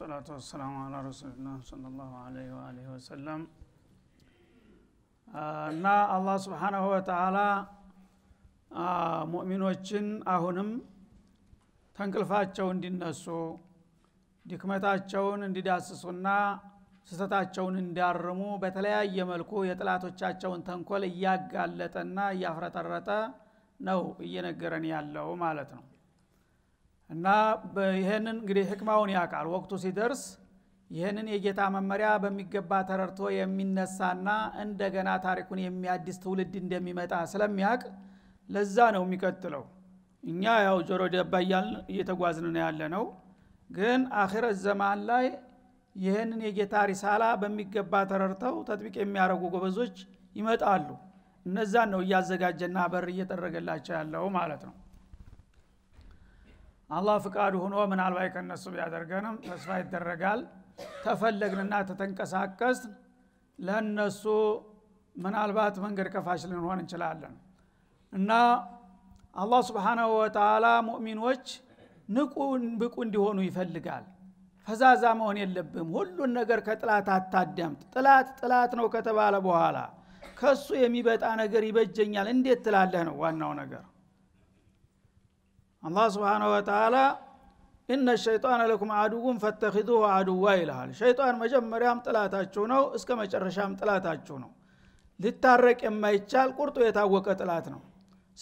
አሰላቱ ወሰላሙ አላ ረሱልላህ ሰለላሁ አለይሂ ወአሊሂ ወሰለም እና አላህ ስብሓናሁ ወተአላ ሙእሚኖችን አሁንም ተንቅልፋቸው እንዲነሱ ድክመታቸውን እንዲዳስሱና ስህተታቸውን እንዲያርሙ በተለያየ መልኩ የጥላቶቻቸውን ተንኮል እያጋለጠና እያፍረጠረጠ ነው እየነገረን ያለው ማለት ነው እና ይህንን እንግዲህ ህክማውን ያውቃል ወቅቱ ሲደርስ ይህንን የጌታ መመሪያ በሚገባ ተረድቶ የሚነሳና እንደገና ታሪኩን የሚያድስ ትውልድ እንደሚመጣ ስለሚያውቅ ለዛ ነው የሚቀጥለው እኛ ያው ጆሮ ደባያል እየተጓዝን ነው ያለ ነው ግን አክረት ዘማን ላይ ይህንን የጌታ ሪሳላ በሚገባ ተረድተው ተጥቢቅ የሚያደረጉ ጎበዞች ይመጣሉ እነዛን ነው እያዘጋጀና በር እየጠረገላቸው ያለው ማለት ነው አላህ ፍቃድ ሆኖ ምናልባት ከነሱ ቢያደርገንም ተስፋ ይደረጋል ተፈለግንና ተተንቀሳቀስ ለነሱ ምናልባት መንገድ ከፋሽ ልንሆን እንችላለን እና አላህ ስብሓናሁ ወተላ ሙእሚኖች ንቁ ብቁ እንዲሆኑ ይፈልጋል ፈዛዛ መሆን የለብም ሁሉን ነገር ከጥላት አታደምጥ ጥላት ጥላት ነው ከተባለ በኋላ ከሱ የሚበጣ ነገር ይበጀኛል እንዴት ትላለህ ነው ዋናው ነገር አላህ ስብሓነሁ ወተላ እነ ሸይጣን ለኩም አድውን ፈተኪዙሁ አድዋ ይልሃል ሸይጣን መጀመሪያም ጥላታችሁ ነው እስከ መጨረሻም ጥላታችሁ ነው ሊታረቅ የማይቻል ቁርጡ የታወቀ ጥላት ነው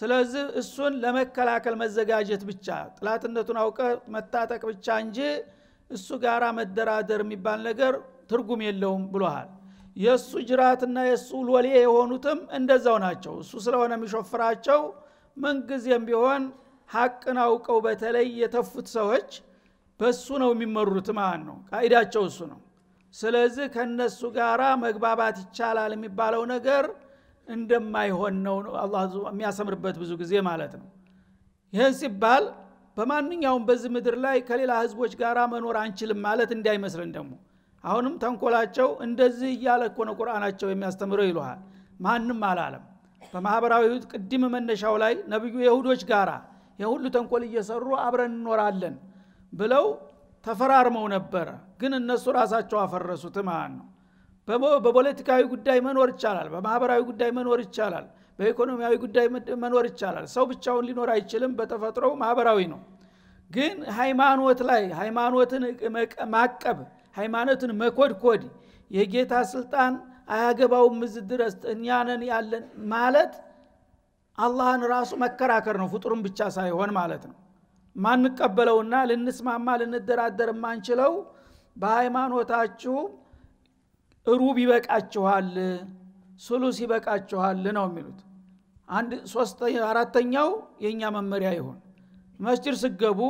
ስለዚህ እሱን ለመከላከል መዘጋጀት ብቻ ጥላትነቱን አውቀ መታጠቅ ብቻ እንጂ እሱ ጋራ መደራደር የሚባል ነገር ትርጉም የለውም ብሎሃል የእሱ ጅራትና የእሱ ሎሌ የሆኑትም እንደዛው ናቸው እሱ ስለሆነ የሚሾፍራቸው ምንጊዜም ቢሆን ሀቅን አውቀው በተለይ የተፉት ሰዎች በሱ ነው የሚመሩት ማን ነው ቃይዳቸው እሱ ነው ስለዚህ ከነሱ ጋራ መግባባት ይቻላል የሚባለው ነገር እንደማይሆን ነው አላ የሚያሰምርበት ብዙ ጊዜ ማለት ነው ይህን ሲባል በማንኛውም በዚህ ምድር ላይ ከሌላ ህዝቦች ጋር መኖር አንችልም ማለት እንዳይመስልን ደግሞ አሁንም ተንኮላቸው እንደዚህ እያለ ኮነ ቁርአናቸው የሚያስተምረው ይልሃል ማንም አላለም በማኅበራዊ ቅድም መነሻው ላይ ነቢዩ የሁዶች ጋራ የሁሉ ተንኮል እየሰሩ አብረን እንኖራለን ብለው ተፈራርመው ነበረ ግን እነሱ ራሳቸው አፈረሱት ማለት ነው በፖለቲካዊ ጉዳይ መኖር ይቻላል በማህበራዊ ጉዳይ መኖር ይቻላል በኢኮኖሚያዊ ጉዳይ መኖር ይቻላል ሰው ብቻውን ሊኖር አይችልም በተፈጥሮ ማህበራዊ ነው ግን ሃይማኖት ላይ ሃይማኖትን ማቀብ ሃይማኖትን መኮድኮድ የጌታ ስልጣን አያገባውም ምዝ ድረስ እኛንን ያለን ማለት አላህን ራሱ መከራከር ነው ፍጡርን ብቻ ሳይሆን ማለት ነው ማንቀበለውና ልንስማማ ልንደራደር ማንችለው በሃይማኖታችሁ ሩብ ይበቃችኋል ሱሉስ ይበቃችኋል ነው የሚሉት አንድ አራተኛው የእኛ መመሪያ ይሆን መስጅድ ስገቡ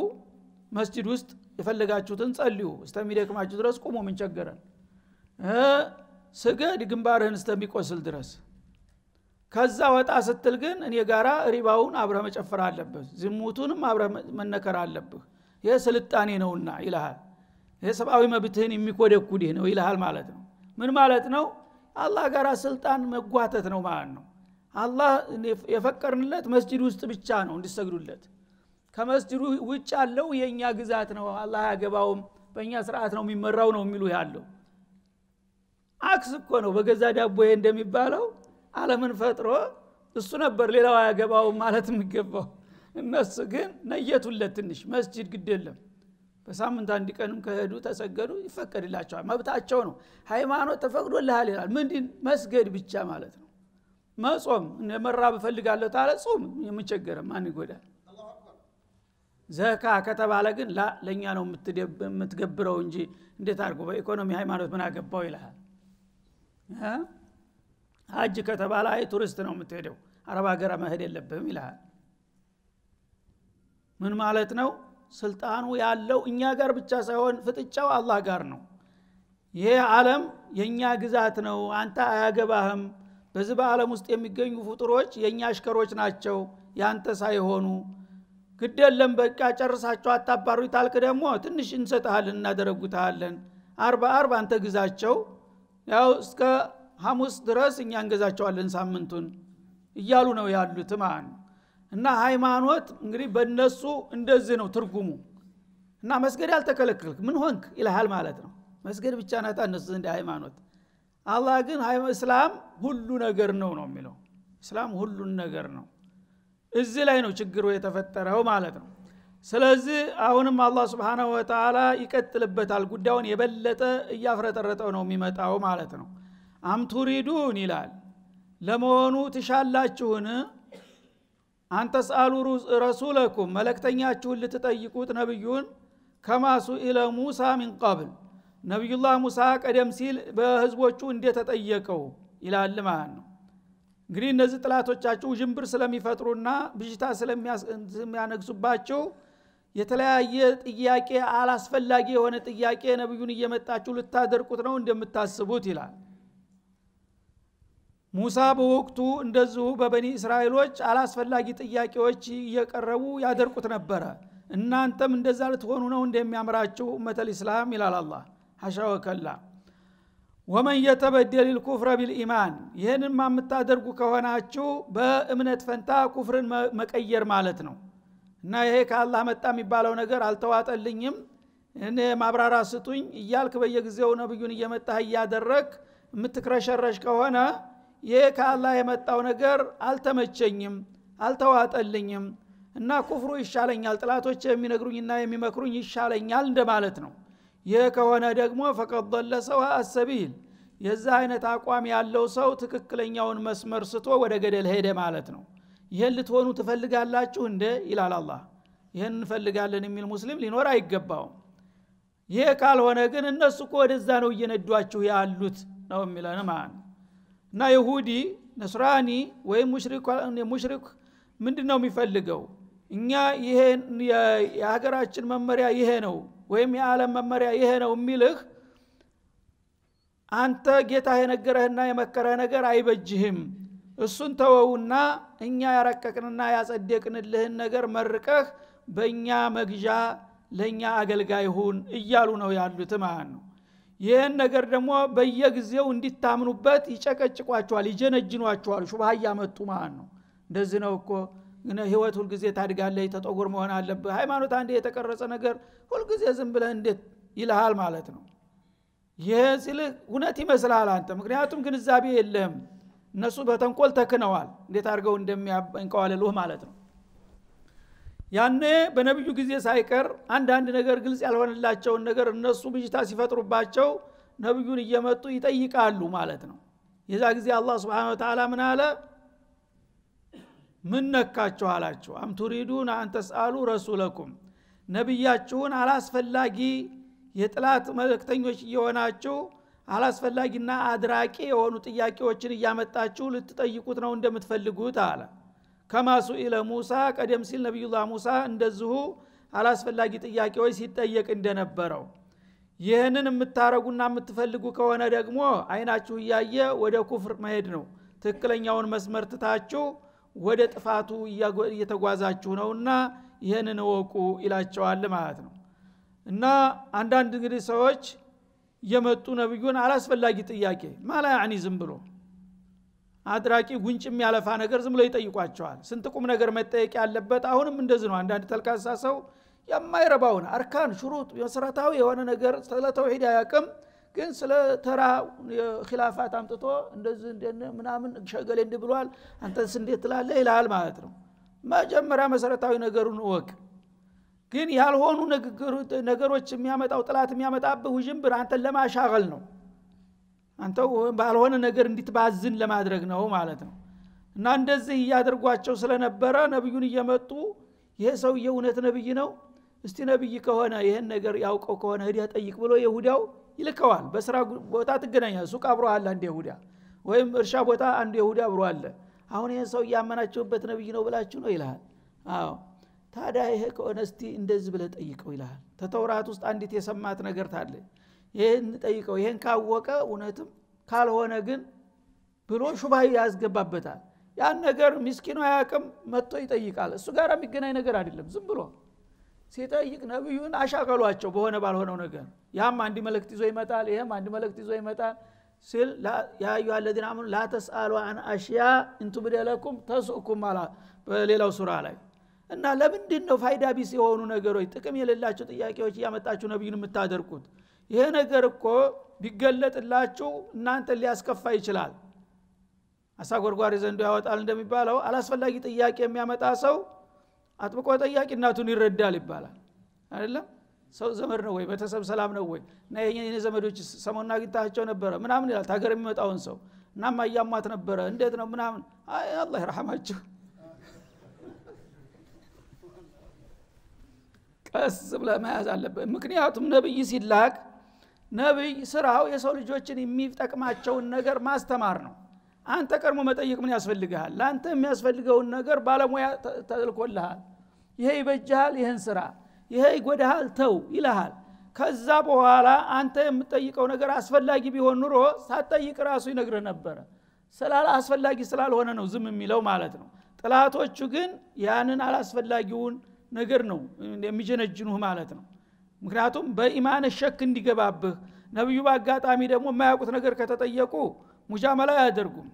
መስጅድ ውስጥ የፈለጋችሁትን ጸልዩ እስተሚደክማችሁ ድረስ ቁሙ ምን ስገድ ግንባርህን እስተሚቆስል ድረስ ከዛ ወጣ ስትል ግን እኔ ጋራ ሪባውን አብረህ መጨፈር አለብህ ዝሙቱንም አብረህ መነከር አለብህ ይህ ስልጣኔ ነውና ይልሃል ይህ ሰብአዊ መብትህን የሚኮደኩድህ ነው ይልሃል ማለት ነው ምን ማለት ነው አላህ ጋር ስልጣን መጓተት ነው ማለት ነው አላህ የፈቀርንለት መስጅድ ውስጥ ብቻ ነው እንዲሰግዱለት ከመስጅዱ ውጭ ያለው የእኛ ግዛት ነው አላህ አያገባውም በእኛ ስርዓት ነው የሚመራው ነው የሚሉ ያለው አክስ እኮ ነው በገዛ ዳቦ እንደሚባለው አለምን ፈጥሮ እሱ ነበር ሌላው አያገባው ማለት የሚገባው እነሱ ግን ነየቱለት ትንሽ መስጅድ ግድ የለም በሳምንት አንድ ቀንም ከሄዱ ተሰገዱ ይፈቀድላቸዋል መብታቸው ነው ሃይማኖት ተፈቅዶልሃል ይላል ምንድን መስገድ ብቻ ማለት ነው መጾም መራ እፈልጋለሁ ታለ ጾም የምቸገረ ማን ይጎዳል ዘካ ከተባለ ግን ላ ለእኛ ነው የምትገብረው እንጂ እንዴት አድርጎ በኢኮኖሚ ሃይማኖት ምን አገባው ይልሃል ሀጅ ከተባለ አይ ቱሪስት ነው የምትሄደው አረብ ሀገር መሄድ የለብህም ይልሃል ምን ማለት ነው ስልጣኑ ያለው እኛ ጋር ብቻ ሳይሆን ፍጥጫው አላህ ጋር ነው ይሄ ዓለም የእኛ ግዛት ነው አንተ አያገባህም በዚህ በዓለም ውስጥ የሚገኙ ፍጡሮች የእኛ አሽከሮች ናቸው ያንተ ሳይሆኑ ግድ በቃ ጨርሳቸው አታባሩ ታልክ ደግሞ ትንሽ እንሰጥሃል እናደረጉታለን አርባ አርባ አንተ ግዛቸው ያው እስከ ሐሙስ ድረስ እኛ እንገዛቸዋለን ሳምንቱን እያሉ ነው ያሉት ማለት ነው እና ሃይማኖት እንግዲህ በእነሱ እንደዚህ ነው ትርጉሙ እና መስገድ ያልተከለከልክ ምን ሆንክ ይልሃል ማለት ነው መስገድ ብቻ ናት እነሱ እንደ ሃይማኖት አላህ ግን እስላም ሁሉ ነገር ነው ነው የሚለው እስላም ሁሉን ነገር ነው እዚህ ላይ ነው ችግሩ የተፈጠረው ማለት ነው ስለዚህ አሁንም አላህ ስብንሁ ወተላ ይቀጥልበታል ጉዳዩን የበለጠ እያፍረጠረጠው ነው የሚመጣው ማለት ነው አምቱሪዱን ይላል ለመሆኑ ትሻላችሁን አንተስአሉ ረሱለኩም መለክተኛችሁን ልትጠይቁት ነብዩን ከማሱ ኢለ ሙሳ ሚን ቀብል ነቢዩላህ ሙሳ ቀደም ሲል በህዝቦቹ እንደተጠየቀው ይላል ማለት ነው እንግዲህ እነዚህ ጥላቶቻችሁ ዥንብር ስለሚፈጥሩና ብዥታ ስለሚያነግሱባቸው የተለያየ ጥያቄ አላስፈላጊ የሆነ ጥያቄ ነቢዩን እየመጣችሁ ልታደርቁት ነው እንደምታስቡት ይላል ሙሳ በወቅቱ እንደዚሁ በበኒ እስራኤሎች አላስፈላጊ ጥያቄዎች እየቀረቡ ያደርቁት ነበረ እናንተም እንደዛ ልትሆኑ ነው እንደሚያምራችሁ እመተል ኢስላም ይላል አላ ሐሻ ወከላ ወመን የተበደል ልኩፍረ ቢልኢማን ይህንም የምታደርጉ ከሆናችሁ በእምነት ፈንታ ኩፍርን መቀየር ማለት ነው እና ይሄ ከአላህ መጣ የሚባለው ነገር አልተዋጠልኝም እኔ ማብራራ ስጡኝ እያልክ በየጊዜው ነብዩን እየመጣህ እያደረግ የምትክረሸረሽ ከሆነ ይሄ ከአላህ የመጣው ነገር አልተመቸኝም አልተዋጠልኝም እና ኩፍሩ ይሻለኛል ጥላቶች የሚነግሩኝና የሚመክሩኝ ይሻለኛል እንደማለት ነው ይህ ከሆነ ደግሞ ፈቀድ ለ ሰው አሰቢል የዛ አይነት አቋም ያለው ሰው ትክክለኛውን መስመር ስቶ ወደ ገደል ሄደ ማለት ነው ይህን ልትሆኑ ትፈልጋላችሁ እንደ ይላል አላ ይህን እንፈልጋለን የሚል ሙስሊም ሊኖር አይገባውም ይህ ካልሆነ ግን እነሱ እኮ ወደዛ ነው እየነዷችሁ ያሉት ነው የሚለን ማለት ነው እና ይሁዲ ነስራኒ ወይም ሙሽሪክ ምንድን ነው የሚፈልገው እኛ ይሄ የሀገራችን መመሪያ ይሄ ነው ወይም የዓለም መመሪያ ይሄ ነው የሚልህ አንተ ጌታ የነገረህና የመከረህ ነገር አይበጅህም እሱን ተወውና እኛ ያረቀቅንና ያጸደቅንልህን ነገር መርቀህ በእኛ መግዣ ለእኛ አገልጋይ ሁን እያሉ ነው ያሉት ማለት ነው ይህን ነገር ደግሞ በየጊዜው እንዲታምኑበት ይጨቀጭቋቸዋል፣ ይጀነጅኗቸዋል። ሹባህ እያመጡ ማለት ነው። እንደዚህ ነው እኮ ህይወት ሁልጊዜ ታድጋለች፣ ተጠጉር መሆን አለብህ። ሃይማኖት አንድ የተቀረጸ ነገር ሁልጊዜ ዝም ብለህ እንዴት ይልሃል ማለት ነው። ይህ ሲልህ እውነት ይመስልሃል አንተ፣ ምክንያቱም ግንዛቤ የለህም። እነሱ በተንኮል ተክነዋል፣ እንዴት አድርገው እንደሚያንቀዋልልህ ማለት ነው። ያነ በነቢዩ ጊዜ ሳይቀር አንዳንድ ነገር ግልጽ ያልሆነላቸውን ነገር እነሱ ብጅታ ሲፈጥሩባቸው ነቢዩን እየመጡ ይጠይቃሉ ማለት ነው የዛ ጊዜ አላህ ስብን ተላ ምን አለ ምን ነካችሁ አላቸው አምቱሪዱን አንተስአሉ ረሱለኩም ነቢያችሁን አላስፈላጊ የጥላት መልእክተኞች እየሆናችሁ አላስፈላጊና አድራቂ የሆኑ ጥያቄዎችን እያመጣችሁ ልትጠይቁት ነው እንደምትፈልጉት አለ ከማሱ ኢለ ሙሳ ቀደም ሲል ነቢዩላ ሙሳ እንደዚሁ አላስፈላጊ ጥያቄዎች ሲጠየቅ እንደነበረው ይህንን የምታረጉና የምትፈልጉ ከሆነ ደግሞ አይናችሁ እያየ ወደ ኩፍር መሄድ ነው ትክክለኛውን መስመር ትታችሁ ወደ ጥፋቱ እየተጓዛችሁ ነውና ይህንን እወቁ ይላቸዋል ማለት ነው እና አንዳንድ እንግዲህ ሰዎች የመጡ ነቢዩን አላስፈላጊ ጥያቄ ማላ ያኒ ዝም ብሎ አድራቂ ጉንጭም ያለፋ ነገር ዝም ብሎ ይጠይቋቸዋል ስንት ቁም ነገር መጠየቅ ያለበት አሁንም እንደዚህ ነው አንዳንድ ተልካሳ ሰው የማይረባውን አርካን ሽሩጥ መሰረታዊ የሆነ ነገር ስለ ተውሂድ አያቅም ግን ስለ ተራ ኪላፋት አምጥቶ እንደዚህ ምናምን ሸገሌ እንድ ብሏል አንተስ እንዴት ትላለ ይልሃል ማለት ነው መጀመሪያ መሰረታዊ ነገሩን እወቅ ግን ያልሆኑ ነገሮች የሚያመጣው ጥላት የሚያመጣብህ ውዥንብር አንተን ለማሻገል ነው አንተ ባልሆነ ነገር እንዲትባዝን ለማድረግ ነው ማለት ነው እና እንደዚህ እያደርጓቸው ስለነበረ ነቢዩን እየመጡ ይሄ ሰው እውነት ነቢይ ነው እስቲ ነቢይ ከሆነ ይህን ነገር ያውቀው ከሆነ ህዲያ ጠይቅ ብሎ የሁዳው ይልከዋል በስራ ቦታ ትገናኛል ሱቅ አብሮ አለ አንድ የሁዳ ወይም እርሻ ቦታ አንዱ የሁዳ አብሮ አለ አሁን ይህን ሰው እያመናችሁበት ነቢይ ነው ብላችሁ ነው ይልሃል አዎ ታዲያ ይሄ ከሆነ እስቲ እንደዚህ ብለ ጠይቀው ይልሃል ተተውራት ውስጥ አንዲት የሰማት ነገር ታለች ይህን ጠይቀው ይህን ካወቀ እውነትም ካልሆነ ግን ብሎ ሹባ ያስገባበታል ያን ነገር ምስኪኑ አያቅም መጥቶ ይጠይቃል እሱ ጋር የሚገናኝ ነገር አይደለም ዝም ብሎ ሲጠይቅ ነቢዩን አሻቀሏቸው በሆነ ባልሆነው ነገር ያም አንድ መልእክት ይዞ ይመጣል ይህም አንድ መልእክት ይዞ ይመጣል ሲል ያዩ አለዚን አምኑ ላተስአሉ አን አሽያ እንቱብደለኩም ተስኩም አላ በሌላው ሱራ ላይ እና ለምንድን ነው ፋይዳ ቢስ የሆኑ ነገሮች ጥቅም የሌላቸው ጥያቄዎች እያመጣችሁ ነቢዩን የምታደርጉት ይሄ ነገር እኮ ቢገለጥላችሁ እናንተ ሊያስከፋ ይችላል አሳጎርጓሪ ዘንዶ ያወጣል እንደሚባለው አላስፈላጊ ጥያቄ የሚያመጣ ሰው አጥብቆ ጠያቂነቱን ይረዳል ይባላል አይደለም ሰው ዘመድ ነው ወይ በተሰብ ሰላም ነው ወይ እና የኔ ዘመዶች ሰሞኑን አግኝታቸው ነበረ ምናምን ይላል ታገር የሚመጣውን ሰው እናም አያሟት ነበረ እንዴት ነው ምናምን አይ አላ ይርሐማችሁ ቀስ ብለ መያዝ አለበት ምክንያቱም ነብይ ሲላክ ነብይ ስራው የሰው ልጆችን የሚጠቅማቸውን ነገር ማስተማር ነው አንተ ቀድሞ መጠየቅ ምን ያስፈልግሃል ለአንተ የሚያስፈልገውን ነገር ባለሙያ ተልኮልሃል ይሄ ይበጃሃል ይህን ስራ ይሄ ይጎዳሃል ተው ይልሃል ከዛ በኋላ አንተ የምጠይቀው ነገር አስፈላጊ ቢሆን ኑሮ ሳትጠይቅ ራሱ ይነግረ ነበረ ስላል አስፈላጊ ስላልሆነ ነው ዝም የሚለው ማለት ነው ጥላቶቹ ግን ያንን አላስፈላጊውን ነገር ነው የሚጀነጅኑህ ማለት ነው ምክንያቱም በኢማን ሸክ እንዲገባብህ ነቢዩ በአጋጣሚ ደግሞ የማያውቁት ነገር ከተጠየቁ ሙጃመላ አያደርጉም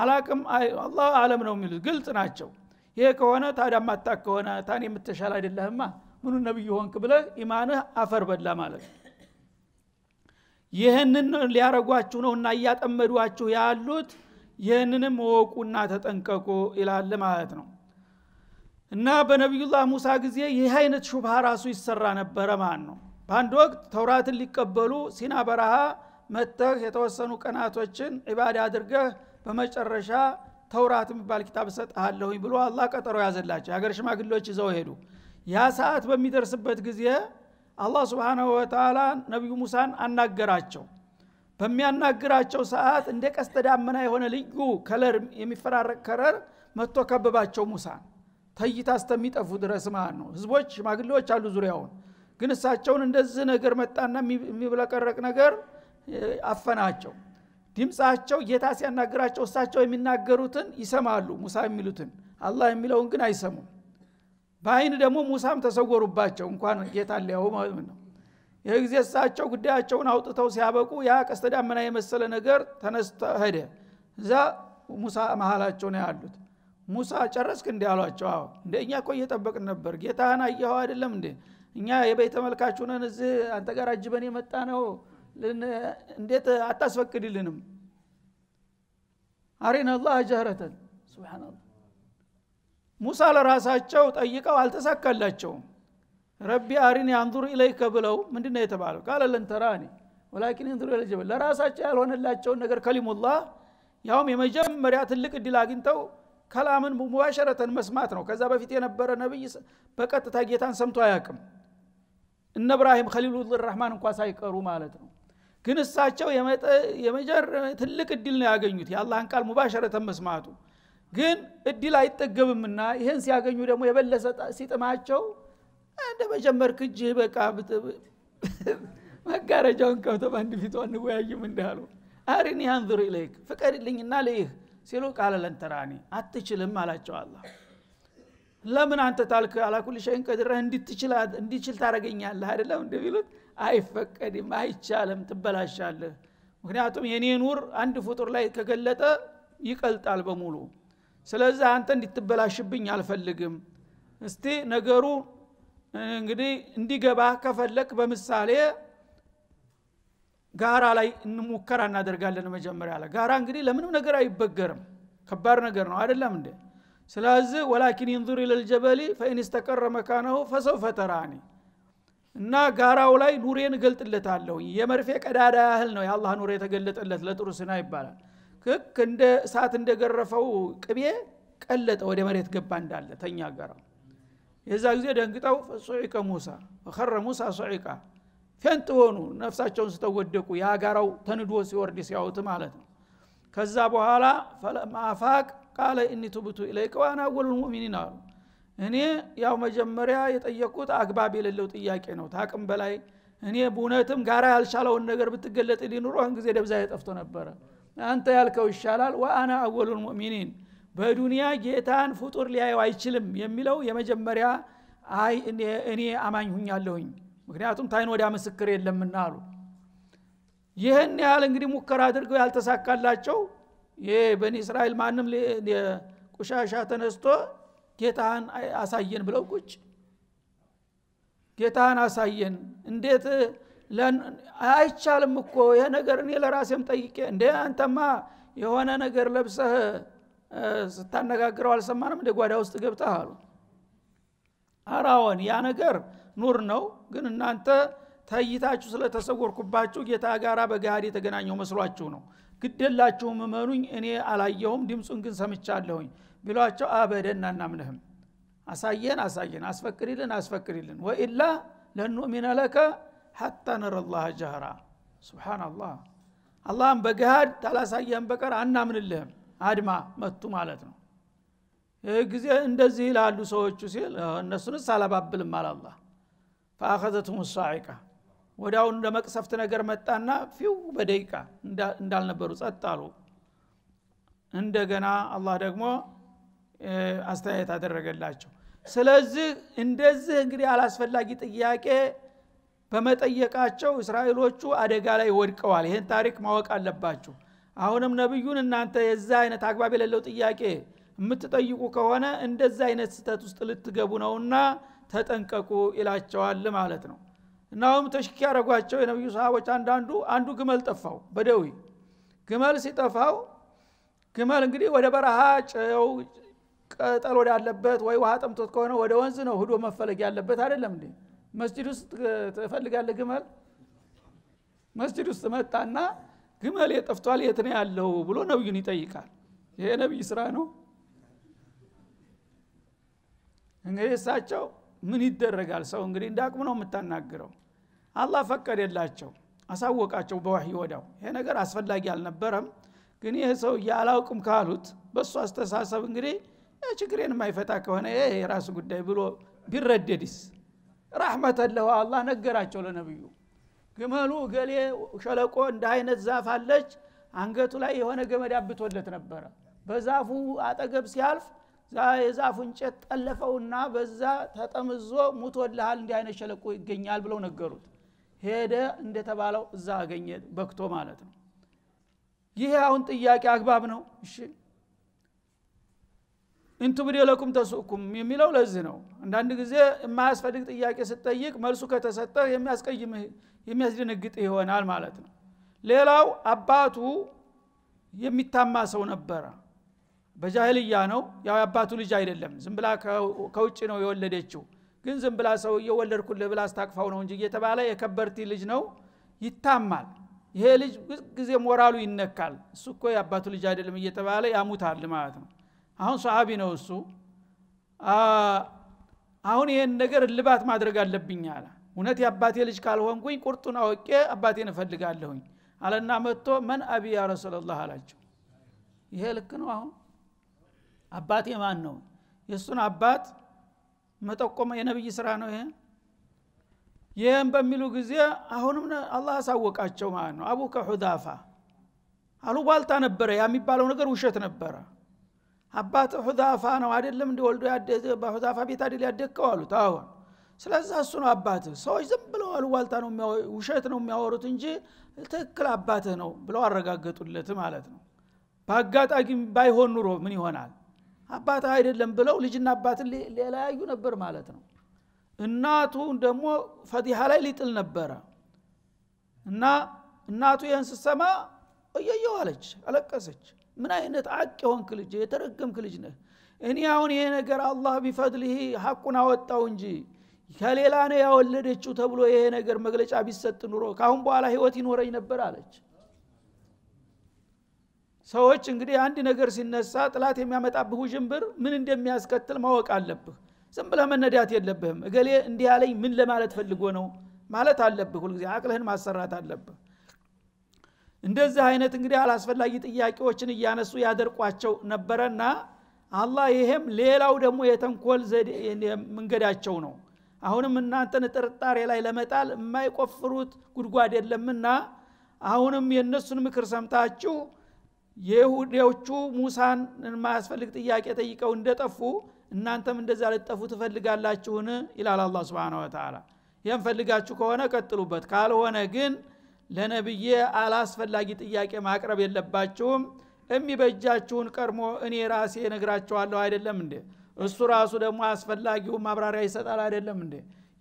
አላቅም አላህ አለም ነው የሚሉት ግልጽ ናቸው ይሄ ከሆነ ታዲያ ማታቅ ከሆነ ታን የምትሻል አይደለህማ ምኑ ነቢይ ሆንክ ብለህ ኢማንህ አፈር በላ ማለት ነው ይህንን ሊያረጓችሁ ነው እና እያጠመዷችሁ ያሉት ይህንንም ወቁና ተጠንቀቁ ይላል ማለት ነው እና በነቢዩላህ ሙሳ ጊዜ ይህ አይነት ሹብሃ ራሱ ይሰራ ነበረ ማለት ነው በአንድ ወቅት ተውራትን ሊቀበሉ ሲና በረሃ መጥተህ የተወሰኑ ቀናቶችን ዒባድ አድርገህ በመጨረሻ ተውራት የሚባል ኪታብ እሰጥሃለሁኝ ብሎ አላህ ቀጠሮ ያዘላቸው የሀገር ሽማግሌዎች ይዘው ሄዱ ያ ሰዓት በሚደርስበት ጊዜ አላህ ስብንሁ ወተላ ነቢዩ ሙሳን አናገራቸው በሚያናግራቸው ሰዓት እንደ ቀስተ ዳመና የሆነ ልዩ ከለር የሚፈራረቅ ከለር መጥቶ ከበባቸው ሙሳን ተይታ እስተሚጠፉ ድረስ ማለት ነው ህዝቦች ሽማግሌዎች አሉ ዙሪያውን ግን እሳቸውን እንደዚህ ነገር መጣና የሚብለቀረቅ ነገር አፈናቸው ድምፃቸው ጌታ ሲያናግራቸው እሳቸው የሚናገሩትን ይሰማሉ ሙሳ የሚሉትን አላህ የሚለውን ግን አይሰሙም በአይን ደግሞ ሙሳም ተሰወሩባቸው እንኳን ጌታ ሊያው ማለት ነው ይህ ጊዜ እሳቸው ጉዳያቸውን አውጥተው ሲያበቁ ያ ቀስተዳመና የመሰለ ነገር ተነስተ ሄደ እዛ ሙሳ መሀላቸው ነው ያሉት ሙሳ ጨረስክ እንዲ አሏቸው አዎ እንደ እኛ እኮ እየጠበቅን ነበር ጌታህን አየኸው አይደለም እንዴ እኛ የበይ ተመልካችሁነን እዚህ አንተ ጋር አጅበን የመጣ ነው እንዴት አታስፈቅድልንም አሪን አላህ ጀህረተን ስብናላ ሙሳ ለራሳቸው ጠይቀው አልተሳካላቸውም ረቢ አሪን አንዙር ኢለይከ ብለው ምንድ ነው የተባለው ቃለ ለንተራኒ ወላኪን እንዙር ለጀበል ለራሳቸው ያልሆነላቸውን ነገር ከሊሙላህ ያውም የመጀመሪያ ትልቅ እድል አግኝተው ከላምን ሙባሸረተን መስማት ነው ከዛ በፊት የነበረ ነቢይ በቀጥታ ጌታን ሰምቶ አያቅም እነ እብራሂም ከሊሉ ረህማን እንኳ ሳይቀሩ ማለት ነው ግን እሳቸው ትልቅ እድል ነው ያገኙት የአላህን ቃል ሙባሸረተን መስማቱ ግን እድል አይጠገብምና ይህን ሲያገኙ ደግሞ የበለሰ ሲጥማቸው እንደ መጀመር ክጅ በቃ መጋረጃውን ከብተ በአንድ ፊቷ እንወያይም እንዳሉ አሪኒ አንዙር ኢለይክ ፍቀድልኝና ልይህ ሲሉ ቃለ ለንተራኒ አትችልም አላቸው አላ ለምን አንተ ታልክ አላኩል ሸይን ቀድረህ እንዲችል ታደረገኛለህ አይደለም እንደ ቢሉት አይፈቀድም አይቻልም ትበላሻለህ ምክንያቱም የኔ ኑር አንድ ፍጡር ላይ ከገለጠ ይቀልጣል በሙሉ ስለዚህ አንተ እንዲትበላሽብኝ አልፈልግም እስቲ ነገሩ እንግዲህ እንዲገባ ከፈለክ በምሳሌ ጋራ ላይ እንሙከራ እናደርጋለን መጀመሪያ አለ ጋራ እንግዲህ ለምንም ነገር አይበገርም ከባድ ነገር ነው አይደለም እንደ ስለዚህ ወላኪን ይንዙር ኢለልጀበሊ ፈኢን ስተቀረ መካነሁ ፈሰውፈ ተራኒ እና ጋራው ላይ ኑሬን እገልጥለታለሁ የመርፌ ቀዳዳ ያህል ነው የአላህ ኑር የተገለጠለት ለጥሩ ስና ይባላል ክክ እንደ እሳት እንደገረፈው ቅቤ ቀለጠ ወደ መሬት ገባ እንዳለ ተኛ ጋራው የዛ ጊዜ ደንግጠው ሶዒቀ ሙሳ ወኸረ ሙሳ ሶዒቃ ፌንጥ ሆኑ ነፍሳቸውን ስተወደቁ የአጋራው ተንዶ ሲወርድ ሲያውት ማለት ነው ከዛ በኋላ ማፋቅ ቃለ እኒ ቱብቱ ኢለይከ ዋና አወሉ ልሙእሚኒን አሉ እኔ ያው መጀመሪያ የጠየቅኩት አግባብ የሌለው ጥያቄ ነው ታቅም በላይ እኔ በእውነትም ጋራ ያልቻለውን ነገር ብትገለጥ ሊኑሮህን ጊዜ ደብዛ የጠፍቶ ነበረ አንተ ያልከው ይሻላል ወአና አወሉ ልሙእሚኒን በዱንያ ጌታን ፍጡር ሊያየው አይችልም የሚለው የመጀመሪያ አይ እኔ አማኝ ሁኛለሁኝ ምክንያቱም ታይን ወዲያ ምስክር የለምና አሉ ይህን ያህል እንግዲህ ሙከራ አድርገው ያልተሳካላቸው ይሄ በኒ እስራኤል ማንም ቁሻሻ ተነስቶ ጌታህን አሳየን ብለው ቁጭ ጌታህን አሳየን እንዴት አይቻልም እኮ ይሄ ነገር እኔ ለራሴም ጠይቄ እንደ አንተማ የሆነ ነገር ለብሰህ ስታነጋግረው አልሰማንም እንደ ጓዳ ውስጥ ገብተህ አሉ አራወን ያ ነገር ኑር ነው ግን እናንተ ተይታችሁ ስለተሰወርኩባችሁ ጌታ ጋር በጋሪ የተገናኘው መስሏችሁ ነው ግደላችሁ መመኑኝ እኔ አላየሁም ድምፁን ግን ሰምቻለሁኝ ቢሏቸው አበደና እናምንህም አሳየን አሳየን አስፈቅድልን አስፈቅድልን ወኢላ ለኑእሚነ ለከ ሐታ ላሃ ጃህራ ስብናላህ አላህም በገሃድ ታላሳየህም በቀር አናምንልህም አድማ መቱ ማለት ነው ይህ ጊዜ እንደዚህ ይላሉ ሰዎቹ ሲል እነሱንስ አላባብልም አላላህ ፈአኸዘትሁም ሳዒቃ ወዲያውን እንደ ነገር መጣና ፊው በደቂቃ እንዳልነበሩ ጸጥ አሉ እንደገና አላህ ደግሞ አስተያየት አደረገላቸው ስለዚህ እንደዚህ እንግዲህ አላስፈላጊ ጥያቄ በመጠየቃቸው እስራኤሎቹ አደጋ ላይ ወድቀዋል ይህን ታሪክ ማወቅ አለባችሁ አሁንም ነቢዩን እናንተ የዛ አይነት አግባብ የሌለው ጥያቄ የምትጠይቁ ከሆነ እንደዛ አይነት ስህተት ውስጥ ልትገቡ ነውና ተጠንቀቁ ይላቸዋል ማለት ነው እናሁም ተሽኪ ያደረጓቸው የነቢዩ ሰሃቦች አንዳንዱ አንዱ ግመል ጠፋው በደዊ ግመል ሲጠፋው ግመል እንግዲህ ወደ በረሃ ጨው ቀጠል ወዳለበት ወይ ውሃ ጠምቶት ከሆነ ወደ ወንዝ ነው ህዶ መፈለግ ያለበት አይደለም እንዴ መስጅድ ውስጥ ትፈልጋለ ግመል መስጅድ ውስጥ መጣና ግመል የጠፍቷል የት ነው ያለው ብሎ ነብዩን ይጠይቃል ይሄ ነብይ ስራ ነው እንግዲህ እሳቸው ምን ይደረጋል ሰው እንግዲህ እንደ ነው የምታናግረው አላህ የላቸው አሳወቃቸው በዋህ ወዳው ይሄ ነገር አስፈላጊ አልነበረም ግን ይህ ሰው አላውቅም ካሉት በእሱ አስተሳሰብ እንግዲህ ችግሬን የማይፈታ ከሆነ የራሱ ጉዳይ ብሎ ቢረደድስ ራሕመተን ለሁ አላህ ነገራቸው ለነብዩ ግመሉ ገሌ ሸለቆ እንደ አይነት ዛፍ አለች አንገቱ ላይ የሆነ ገመድ አብቶለት ነበረ በዛፉ አጠገብ ሲያልፍ የዛፉ እንጨት ጠለፈውና በዛ ተጠምዞ ሙቶልሃል እንዲህ አይነት ሸለቆ ይገኛል ብለው ነገሩት ሄደ እንደተባለው እዛ አገኘ በክቶ ማለት ነው ይሄ አሁን ጥያቄ አግባብ ነው እሺ እንቱብድ ለኩም ተሱእኩም የሚለው ለዚህ ነው አንዳንድ ጊዜ የማያስፈልግ ጥያቄ ስጠይቅ መልሱ ከተሰጠ የሚያስቀይምህ የሚያስደነግጥ ይሆናል ማለት ነው ሌላው አባቱ የሚታማ ሰው ነበረ በጃህልያ ነው ያው የአባቱ ልጅ አይደለም ዝም ብላ ከውጭ ነው የወለደችው ግን ዝም ብላ ሰውየ ወለድኩልህ ብላ አስታቅፋው ነው እንጂ እየተባለ የከበርቲ ልጅ ነው ይታማል ይሄ ልጅ ጊዜ ሞራሉ ይነካል እሱ እኮ የአባቱ ልጅ አይደለም እየተባለ ያሙታል ማለት ነው አሁን ሰሃቢ ነው እሱ አሁን ይሄን ነገር ልባት ማድረግ አለብኝ አለ እውነት የአባቴ ልጅ ካልሆንኩኝ ቁርጡን አወቄ አባቴን እፈልጋለሁኝ አለና መጥቶ መን አቢ ያ ረሱላላህ አላቸው ይሄ ልክ ነው አሁን አባቴ ማን ነው የእሱን አባት መጠቆመ የነብይ ስራ ነው ይሄ ይህም በሚሉ ጊዜ አሁንም አላህ አሳወቃቸው ማለት ነው አቡከ ሁዳፋ አሉባልታ ነበረ ያ የሚባለው ነገር ውሸት ነበረ አባት ሁዳፋ ነው አይደለም እንዲ ወልዶ በሁዳፋ ቤት አይደል ያደግከው አሉት አሁን ስለዛ እሱ ነው አባትህ ሰዎች ዝም ብለው አሉባልታ ነው ውሸት ነው የሚያወሩት እንጂ ትክክል አባትህ ነው ብለው አረጋገጡለት ማለት ነው በአጋጣሚ ባይሆን ኑሮ ምን ይሆናል አባት አይደለም ብለው ልጅና አባትን ሊለያዩ ነበር ማለት ነው እናቱ ደግሞ ፈቲሃ ላይ ሊጥል ነበረ እና እናቱ ይህን ስሰማ እየየው አለች አለቀሰች ምን አይነት አቅ የሆንክ ልጅ የተረገምክ ልጅ ነህ እኔ አሁን ይሄ ነገር አላህ ቢፈድልህ ሀቁን አወጣው እንጂ ከሌላ ነው ያወለደችው ተብሎ ይሄ ነገር መግለጫ ቢሰጥ ኑሮ ካሁን በኋላ ህይወት ይኖረኝ ነበር አለች ሰዎች እንግዲህ አንድ ነገር ሲነሳ ጥላት የሚያመጣብህ ውዥንብር ምን እንደሚያስከትል ማወቅ አለብህ ዝም ብለህ መነዳት የለብህም እገሌ እንዲህ ያለኝ ምን ለማለት ፈልጎ ነው ማለት አለብህ ሁልጊዜ አቅልህን ማሰራት አለብህ እንደዚህ አይነት እንግዲህ አላስፈላጊ ጥያቄዎችን እያነሱ ያደርቋቸው ነበረና አላህ ይሄም ሌላው ደግሞ የተንኮል መንገዳቸው ነው አሁንም እናንተን ጥርጣሬ ላይ ለመጣል የማይቆፍሩት ጉድጓድ የለምና አሁንም የእነሱን ምክር ሰምታችሁ የይሁዴዎቹ ሙሳን የማያስፈልግ ጥያቄ ጠይቀው እንደጠፉ እናንተም እንደዛ ልጠፉ ትፈልጋላችሁን ይላል አላ ስብን ወተላ ይህም ፈልጋችሁ ከሆነ ቀጥሉበት ካልሆነ ግን ለነብዬ አላስፈላጊ ጥያቄ ማቅረብ የለባችሁም የሚበጃችሁን ቀድሞ እኔ ራሴ ነግራቸዋለሁ አይደለም እንዴ እሱ ራሱ ደግሞ አስፈላጊው ማብራሪያ ይሰጣል አይደለም እንዴ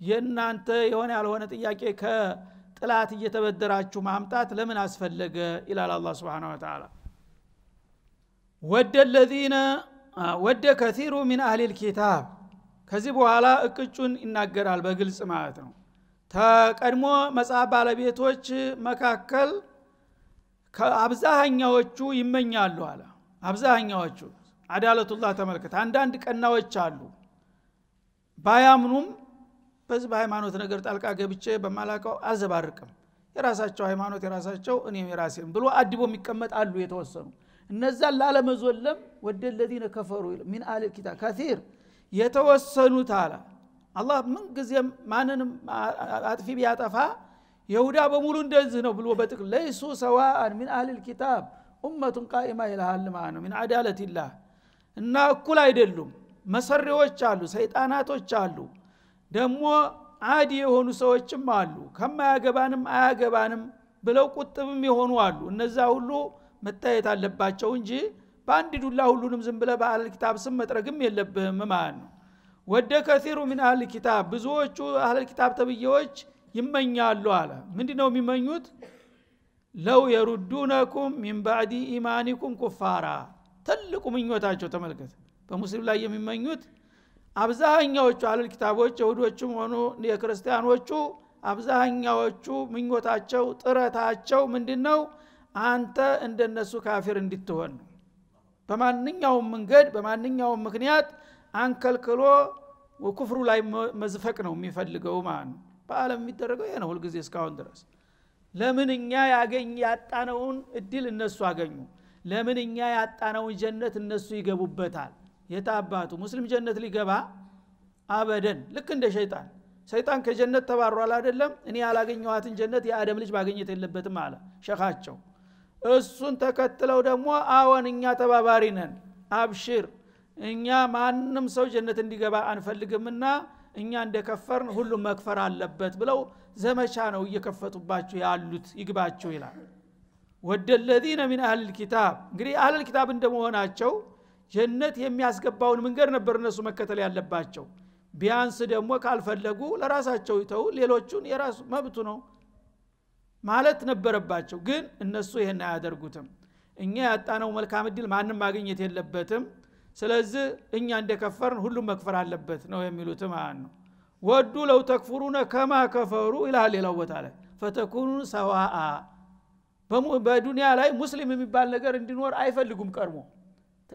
የእናንተ የሆነ ያልሆነ ጥያቄ ከጥላት እየተበደራችሁ ማምጣት ለምን አስፈለገ ይላል አላ ስብን ወተላ ወደ ለዚነ ወደ ከሲሩ ሚን አህሊል ኪታብ ከዚህ በኋላ እቅጩን ይናገራል በግልጽ ማለት ነው ተቀድሞ መጽሐፍ ባለቤቶች መካከል አብዛሃኛዎቹ ይመኛሉ አለ አብዛሃኛዎቹ አዳለቱላህ ተመልከት አንዳንድ ቀናዎች አሉ ባያምኑም በዚህ በሃይማኖት ነገር ጣልቃ ገብቼ በማላቀው አዘባርቅም የራሳቸው ሃይማኖት የራሳቸው እኔም የራሴም ብሎ አድቦ የሚቀመጥ አሉ የተወሰኑ እነዛን ላለመዞለም ወደ ለዚነ ከፈሩ ሚን አል ኪታብ ከሲር የተወሰኑት አለ አላህ ምንጊዜም ማንንም አጥፊ ቢያጠፋ የሁዳ በሙሉ እንደዚህ ነው ብሎ በጥቅ ለይሱ ሰዋአን ሚን አህል ኪታብ ኡመቱን ቃኢማ ይልሃል ማለት ነው ሚን አዳለትላህ እና እኩል አይደሉም መሰሪዎች አሉ ሰይጣናቶች አሉ ደግሞ አዲ የሆኑ ሰዎችም አሉ ከማያገባንም አያገባንም ብለው ቁጥብም የሆኑ አሉ እነዛ ሁሉ መታየት አለባቸው እንጂ በአንድ ዱላ ሁሉንም ዝም ብለ በአህል ኪታብ ስም መጥረግም የለብህም ማለት ነው ወደ ከሲሩ ምን አህል ኪታብ ብዙዎቹ አህል ኪታብ ተብዬዎች ይመኛሉ አለ ምንድ ነው የሚመኙት ለው የሩዱነኩም ሚን ኢማኒኩም ኩፋራ ትልቁ ምኞታቸው ተመልከት በሙስሊም ላይ የሚመኙት አብዛኛዎቹ አህል ኪታቦች የሁዶችም ሆኑ የክርስቲያኖቹ አብዛኛዎቹ ምኞታቸው ጥረታቸው ምንድን ነው አንተ እንደነሱ ካፊር እንድትሆን ነው በማንኛውም መንገድ በማንኛውም ምክንያት አንከልክሎ ክፍሩ ላይ መዝፈቅ ነው የሚፈልገው ማለት ነው በአለም የሚደረገው ይሄ ነው ሁልጊዜ እስካሁን ድረስ ለምን እኛ ያገኝ ያጣነውን እድል እነሱ አገኙ ለምን እኛ ያጣነውን ጀነት እነሱ ይገቡበታል የታባቱ ሙስሊም ጀነት ሊገባ አበደን ልክ እንደ ሸይጣን ሰይጣን ከጀነት ተባሯል አይደለም እኔ ያላገኘዋትን ጀነት የአደም ልጅ ማገኘት የለበትም አለ ሸካቸው እሱን ተከትለው ደግሞ አዎን እኛ ተባባሪ ነን አብሽር እኛ ማንም ሰው ጀነት እንዲገባ አንፈልግምና እኛ እንደከፈርን ሁሉም መክፈር አለበት ብለው ዘመቻ ነው እየከፈቱባቸው ያሉት ይግባቸው ይላል ወደ ለዚነ ሚን አህልል ኪታብ እንግዲህ አህል ኪታብ እንደመሆናቸው ጀነት የሚያስገባውን መንገድ ነበር እነሱ መከተል ያለባቸው ቢያንስ ደግሞ ካልፈለጉ ለራሳቸው ይተው ሌሎቹን የራሱ መብቱ ነው ማለት ነበረባቸው ግን እነሱ ይህን አያደርጉትም እኛ ያጣነው መልካም እድል ማንም ማግኘት የለበትም ስለዚህ እኛ እንደከፈርን ሁሉም መክፈር አለበት ነው የሚሉት ማለት ነው ወዱ ለው ተክፍሩነ ከማ ከፈሩ ይልሃል ሌላው ቦታ ላይ ፈተኩኑ ሰዋአ በዱንያ ላይ ሙስሊም የሚባል ነገር እንዲኖር አይፈልጉም ቀድሞ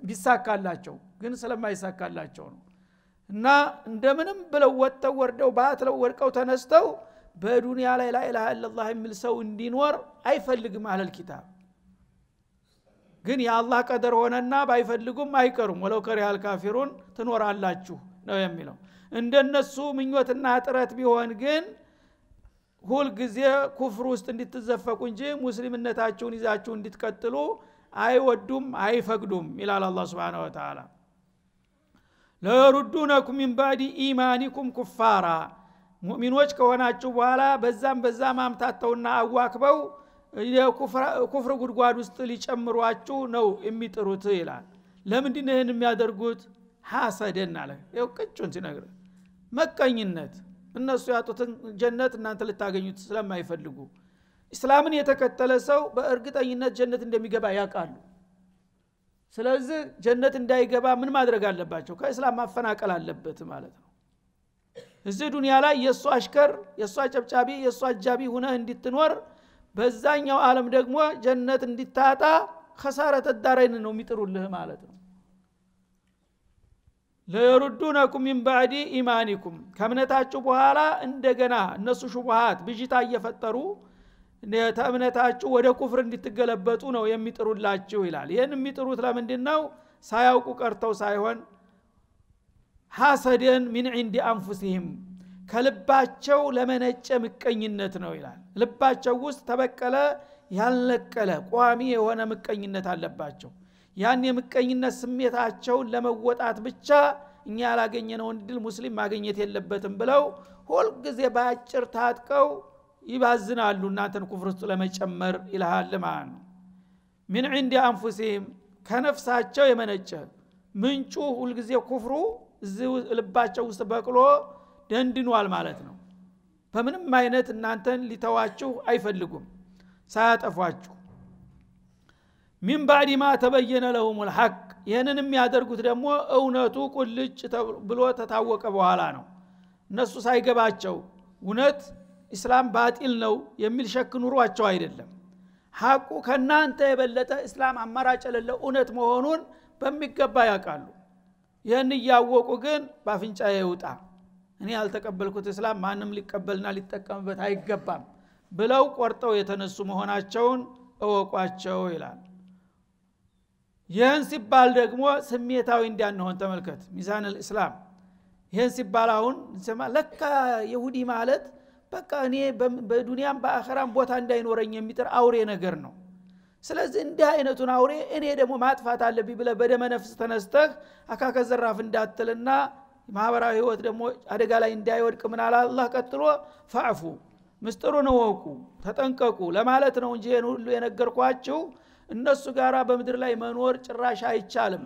ቢሳካላቸው ግን ስለማይሳካላቸው ነው እና እንደምንም ብለው ወጥተው ወርደው ባትለው ወድቀው ተነስተው በዱንያ ላይ ላኢላሃ ኢለላህ የሚል ሰው እንዲኖር አይፈልግም አህለል ኪታብ ግን የአላህ ቀደር ሆነና ባይፈልጉም አይቀሩም ወለው ከሪሃል ካፊሩን ትኖራላችሁ ነው የሚለው እንደነሱ ምኞትና ጥረት ቢሆን ግን ሁልጊዜ ኩፍር ውስጥ እንድትዘፈቁ እንጂ ሙስሊምነታችሁን ይዛችሁ እንድትቀጥሉ አይወዱም አይፈቅዱም ይላል አላ ስብን ወተላ ለሩዱነኩም ሚን ባዕድ ኢማኒኩም ኩፋራ ሙእሚኖች ከሆናችሁ በኋላ በዛም በዛም አምታተውና አዋክበው የኩፍር ጉድጓድ ውስጥ ሊጨምሯችሁ ነው የሚጥሩት ይላል ለምንድን ይህን የሚያደርጉት ሐሰደን አለ ው ቅጩን ሲነግር መቀኝነት እነሱ ያጡትን ጀነት እናንተ ልታገኙት ስለማይፈልጉ እስላምን የተከተለ ሰው በእርግጠኝነት ጀነት እንደሚገባ ያውቃሉ ስለዚህ ጀነት እንዳይገባ ምን ማድረግ አለባቸው ከእስላም ማፈናቀል አለበት ማለት ነው እዚህ ዱንያ ላይ የእሱ አሽከር የእሱ ጨብጫቢ የእሱ አጃቢ ሁነ እንድትኖር በዛኛው ዓለም ደግሞ ጀነት እንዲታጣ ከሳረተ ዳረይን ነው የሚጥሩልህ ማለት ነው ለየሩዱነኩም ሚን ባዕዲ ኢማኒኩም ከእምነታችሁ በኋላ እንደገና እነሱ ሹቡሃት ብዥታ እየፈጠሩ ተእምነታችሁ ወደ ኩፍር እንድትገለበጡ ነው የሚጥሩላችሁ ይላል ይህን የሚጥሩት ለምንድን ነው ሳያውቁ ቀርተው ሳይሆን ሐሰደን ሚን ዒንዲ አንፉሲህም ከልባቸው ለመነጨ ምቀኝነት ነው ይላል ልባቸው ውስጥ ተበቀለ ያልነቀለ ቋሚ የሆነ ምቀኝነት አለባቸው ያን የምቀኝነት ስሜታቸውን ለመወጣት ብቻ እኛ ያላገኘነውን ድል ሙስሊም ማግኘት የለበትም ብለው ሁልጊዜ በአጭር ታጥቀው ይባዝናሉ እናንተን ኩፍር ውስጥ ለመጨመር ይልሃል ማለት ነው ምን ዕንዲ አንፉሲህም ከነፍሳቸው የመነጨ ምንጩ ሁልጊዜ ኩፍሩ እዚህ ልባቸው ውስጥ በቅሎ ደንድኗል ማለት ነው በምንም አይነት እናንተን ሊተዋችሁ አይፈልጉም ሳያጠፏችሁ ሚን ባዕድ ማ ተበየነ ለሁም ልሐቅ ይህንን የሚያደርጉት ደግሞ እውነቱ ቁልጭ ብሎ ተታወቀ በኋላ ነው እነሱ ሳይገባቸው እውነት ኢስላም ባጢል ነው የሚል ሸክ ኑሯቸው አይደለም ሀቁ ከእናንተ የበለጠ እስላም አማራጭ የሌለው እውነት መሆኑን በሚገባ ያውቃሉ ይህን እያወቁ ግን በአፍንጫ ይውጣ እኔ ያልተቀበልኩት እስላም ማንም ሊቀበልና ሊጠቀምበት አይገባም ብለው ቆርጠው የተነሱ መሆናቸውን እወቋቸው ይላል ይህን ሲባል ደግሞ ስሜታዊ እንዲያንሆን ተመልከት ሚዛን ልእስላም ይህን ሲባል አሁን ሰማ ለካ የሁዲ ማለት በቃ እኔ በዱኒያም በአኸራም ቦታ እንዳይኖረኝ የሚጥር አውሬ ነገር ነው ስለዚህ እንዲህ አይነቱን አውሬ እኔ ደግሞ ማጥፋት አለብኝ ብለ በደመ ነፍስ ተነስተህ አካከዘራፍ እንዳትልና ማህበራዊ ህይወት ደግሞ አደጋ ላይ እንዳይወድቅ ምናል አላህ ቀጥሎ ፋዕፉ ምስጥሩን እወቁ ተጠንቀቁ ለማለት ነው እንጂ ይህን ሁሉ የነገርኳችሁ እነሱ ጋር በምድር ላይ መኖር ጭራሽ አይቻልም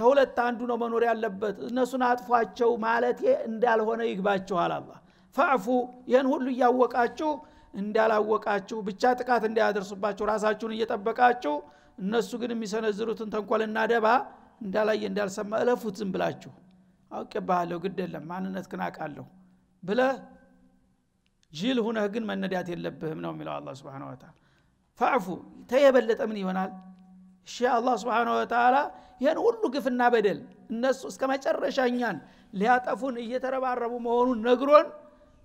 ተሁለት አንዱ ነው መኖር ያለበት እነሱን አጥፏቸው ማለት እንዳልሆነ ይግባችኋል አላ ፋዕፉ ይህን ሁሉ እያወቃችሁ እንዳላወቃችሁ ብቻ ጥቃት እንዳያደርሱባችሁ ራሳችሁን እየጠበቃችሁ እነሱ ግን የሚሰነዝሩትን ተንኮልና ደባ እንዳላየ እንዳልሰማ እለፉት ዝም ብላችሁ አውቄብሃለሁ ግድ የለም ማንነት ግን አቃለሁ? ብለህ ጅል ሁነህ ግን መነዳት የለብህም ነው የሚለው አላ ስብን ወተላ ፈዕፉ ተየበለጠ ምን ይሆናል እሺ አላ ስብን ወተላ ይህን ሁሉ ግፍና በደል እነሱ እስከ መጨረሻ እኛን ሊያጠፉን እየተረባረቡ መሆኑን ነግሮን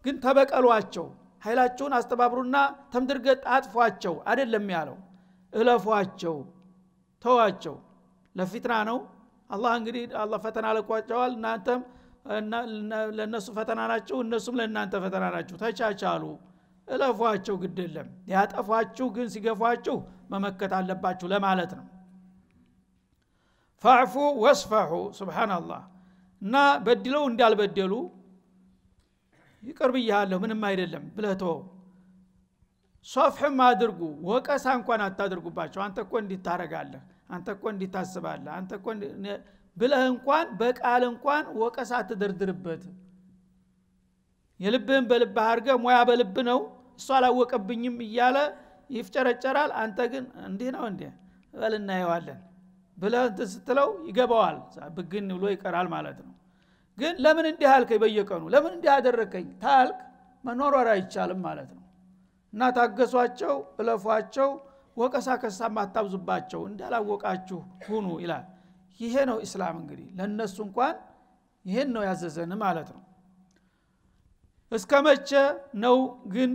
ግን ተበቀሏቸው ኃይላችሁን አስተባብሩና ተምድርገጥ አጥፏቸው አይደለም ያለው እለፏቸው ተዋቸው ለፊትና ነው አላህ እንግዲህ አላህ ፈተና ልኳቸዋል እናንተም ለእነሱ ፈተና ናችሁ እነሱም ለእናንተ ፈተና ናችሁ ተቻቻሉ እለፏቸው ግድ የለም ያጠፏችሁ ግን ሲገፏችሁ መመከት አለባችሁ ለማለት ነው ፋዕፉ ወስፈሑ ስብናላህ እና በድለው እንዳልበደሉ ይቅር ብያሃለሁ ምንም አይደለም ብለቶ ሶፍሕም አድርጉ ወቀሳ እንኳን አታድርጉባቸው አንተ እኮ እንዲታረጋለህ አንተ እኮ እንዲታስባለህ አንተ እኮ ብለህ እንኳን በቃል እንኳን ወቀሳ አትደርድርበት የልብህን በልብህ አድርገ ሙያ በልብ ነው እሷ አላወቀብኝም እያለ ይፍጨረጨራል አንተ ግን እንዲህ ነው እንዲ በል እናየዋለን ብለህ ስትለው ይገባዋል ብግን ብሎ ይቀራል ማለት ነው ግን ለምን እንዲህ አልከኝ በየቀኑ ለምን እንዲህ አደረከኝ ታልክ መኖረር አይቻልም ማለት ነው እና ታገሷቸው እለፏቸው ወቀሳ ከሳ ማታብዙባቸው እንዳላወቃችሁ ሁኑ ይላል ይሄ ነው እስላም እንግዲህ ለእነሱ እንኳን ይሄን ነው ያዘዘን ማለት ነው እስከ መቼ ነው ግን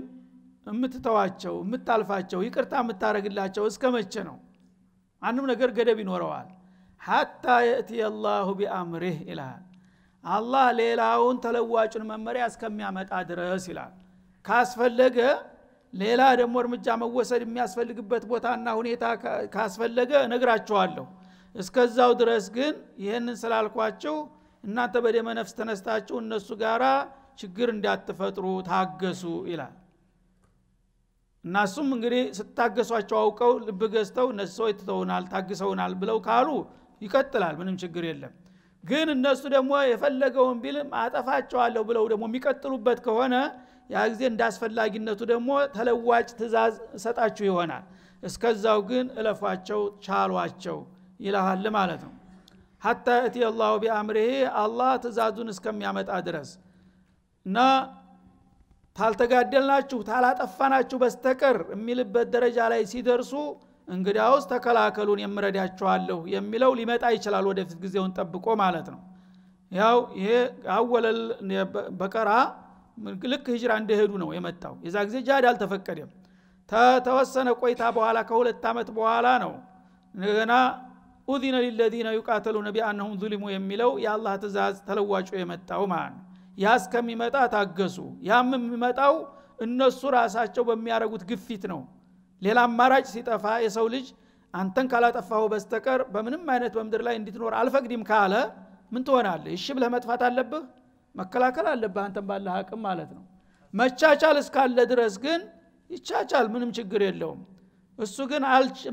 የምትተዋቸው የምታልፋቸው ይቅርታ የምታደረግላቸው እስከ መቼ ነው አንድም ነገር ገደብ ይኖረዋል ሀታ የእትየ ላሁ ቢአምርህ ይልሃል አላህ ሌላውን ተለዋጩን መመሪያ እስከሚያመጣ ድረስ ይላል ካስፈለገ ሌላ ደግሞ እርምጃ መወሰድ የሚያስፈልግበት ቦታና ሁኔታ ካስፈለገ እነግራችኋለሁ እስከዛው ድረስ ግን ይህንን ስላልኳችሁ እናንተ በደመ ነፍስ ተነስታችሁ እነሱ ጋር ችግር እንዳትፈጥሩ ታገሱ ይላል እና እሱም እንግዲህ ስታገሷቸው አውቀው ልብ ገዝተው እነሱ ሰዎች ትተውናል ታግሰውናል ብለው ካሉ ይቀጥላል ምንም ችግር የለም ግን እነሱ ደግሞ የፈለገውን ቢልም አጠፋቸዋለሁ ብለው ደግሞ የሚቀጥሉበት ከሆነ ያ ጊዜ እንዳስፈላጊነቱ ደግሞ ተለዋጭ ትእዛዝ እሰጣችሁ ይሆናል እስከዛው ግን እለፏቸው ቻሏቸው ይልሃል ማለት ነው ሀታ እቲ አላሁ ቢአምርህ አላህ ትእዛዙን እስከሚያመጣ ድረስ እና ታልተጋደልናችሁ ታላጠፋናችሁ በስተቀር የሚልበት ደረጃ ላይ ሲደርሱ እንግዳውስ ተከላከሉን የምረዳቸዋለሁ የሚለው ሊመጣ ይችላል ወደፊት ጊዜውን ጠብቆ ማለት ነው ያው ይሄ አወለል በቀራ ልክ ህጅራ እንደሄዱ ነው የመጣው የዛ ጊዜ ጃድ አልተፈቀደም ተወሰነ ቆይታ በኋላ ከሁለት ዓመት በኋላ ነው ገና ኡዚነ ሊለዚነ ነቢ አነሁም ዙሊሙ የሚለው የአላህ ትእዛዝ ተለዋጮ የመጣው ማለት ነው ያ እስከሚመጣ ታገሱ ያም የሚመጣው እነሱ ራሳቸው በሚያደረጉት ግፊት ነው ሌላ አማራጭ ሲጠፋ የሰው ልጅ አንተን ካላጠፋሁ በስተቀር በምንም አይነት በምድር ላይ እንድትኖር አልፈቅድም ካለ ምን ትሆናለህ እሺ ብለህ መጥፋት አለብህ መከላከል አለብህ አንተን ባለ አቅም ማለት ነው መቻቻል እስካለ ድረስ ግን ይቻቻል ምንም ችግር የለውም እሱ ግን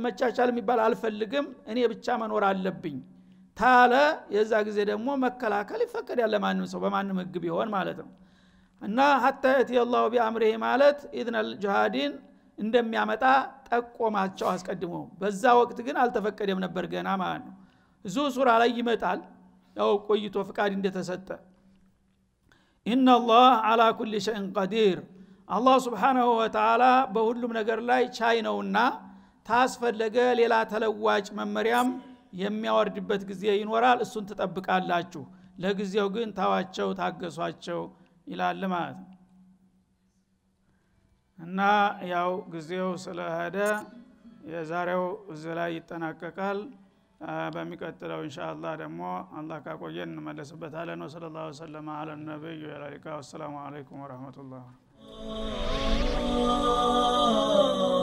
መቻቻል የሚባል አልፈልግም እኔ ብቻ መኖር አለብኝ ታለ የዛ ጊዜ ደግሞ መከላከል ያለ ማንም ሰው በማንም ህግ ቢሆን ማለት ነው እና ሀታ የትየ አላሁ ማለት ኢድነል ጅሃዲን እንደሚያመጣ ጠቆማቸው አስቀድሞ በዛ ወቅት ግን አልተፈቀደም ነበር ገና ማለት ነው እዙ ሱራ ላይ ይመጣል ያው ቆይቶ ፍቃድ እንደተሰጠ ኢናላህ አላ ኩል ሸይን ቀዲር አላህ ስብሓናሁ ወተላ በሁሉም ነገር ላይ ቻይ ነውና ታስፈለገ ሌላ ተለዋጭ መመሪያም የሚያወርድበት ጊዜ ይኖራል እሱን ትጠብቃላችሁ ለጊዜው ግን ታዋቸው ታገሷቸው ይላል ማለት ነው እና ያው ጊዜው ስለሄደ የዛሬው እዚ ላይ ይጠናቀቃል በሚቀጥለው እንሻ ደግሞ አላ ካቆየን እንመለስበታለን ወሰለ ላሁ ወሰለማ አለ ነቢዩ ላሊቃ ወሰላሙ አለይኩም ወረህመቱላህ